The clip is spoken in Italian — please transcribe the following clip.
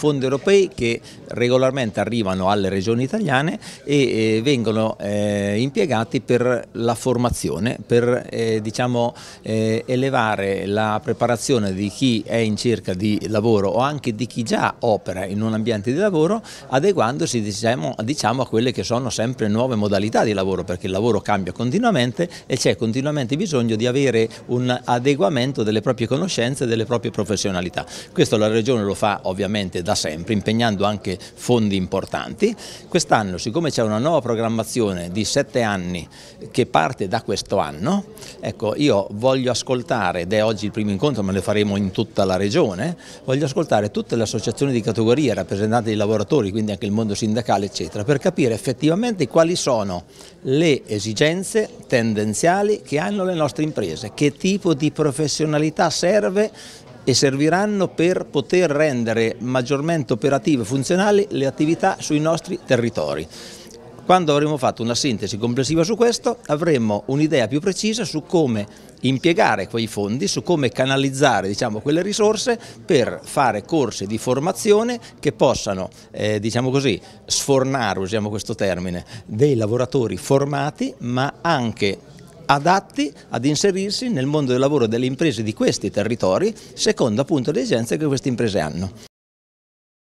fondi europei che regolarmente arrivano alle regioni italiane e eh, vengono eh, impiegati per la formazione, per eh, diciamo, eh, elevare la preparazione di chi è in cerca di lavoro o anche di chi già opera in un ambiente di lavoro adeguandosi diciamo, diciamo a quelle che sono sempre nuove modalità di lavoro perché il lavoro cambia continuamente e c'è continuamente bisogno di avere un adeguamento delle proprie conoscenze e delle proprie professionalità. Questo la Regione lo fa ovviamente da da sempre, impegnando anche fondi importanti. Quest'anno, siccome c'è una nuova programmazione di sette anni che parte da questo anno, ecco, io voglio ascoltare, ed è oggi il primo incontro, ma lo faremo in tutta la regione, voglio ascoltare tutte le associazioni di categoria, rappresentanti dei lavoratori, quindi anche il mondo sindacale, eccetera, per capire effettivamente quali sono le esigenze tendenziali che hanno le nostre imprese, che tipo di professionalità serve e serviranno per poter rendere maggiormente operative e funzionali le attività sui nostri territori. Quando avremo fatto una sintesi complessiva su questo avremo un'idea più precisa su come impiegare quei fondi, su come canalizzare diciamo, quelle risorse per fare corsi di formazione che possano eh, diciamo così, sfornare, usiamo questo termine, dei lavoratori formati ma anche adatti ad inserirsi nel mondo del lavoro delle imprese di questi territori secondo appunto le esigenze che queste imprese hanno.